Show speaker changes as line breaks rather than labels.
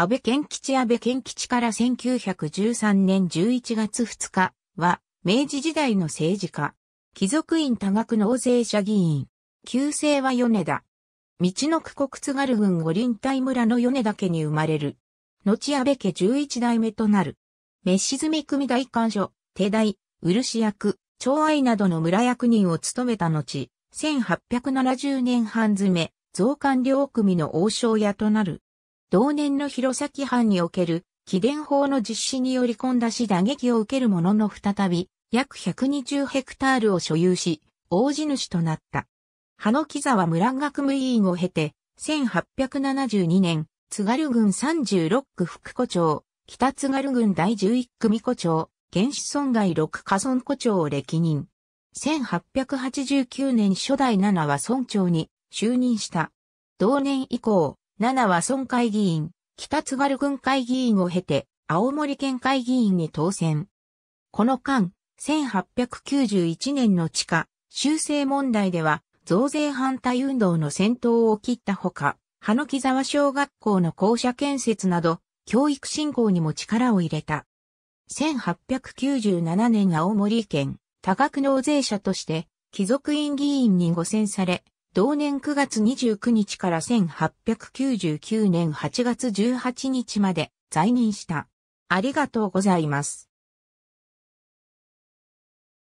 安倍健吉安倍健吉から1913年11
月2日は、明治時代の政治家。貴族院多額納税者議員。旧姓は米田。道の区国津軽郡五輪隊村の米田家に生まれる。後安倍家11代目となる。飯積組大官所、手代、漆役、長愛などの村役人を務めた後、1870年半詰め、増官両組の王将屋となる。同年の弘前藩における、起電法の実施により混だし打撃を受けるものの再び、約120ヘクタールを所有し、大地主となった。葉の木沢村学務委員を経て、1872年、津軽郡36区副古長、北津軽郡第11組古長、原始損害6河村古長を歴任。1889年初代7は村長に就任した。同年以降、7は村会議員、北津軽郡会議員を経て、青森県会議員に当選。この間、1891年の地下、修正問題では、増税反対運動の先頭を切ったほか、葉の木沢小学校の校舎建設など、教育振興にも力を入れた。1897年青森県多額納税者として貴族院議員に誤選され、同年9月29日から1899年
8月18日まで在任した。ありがとうございます。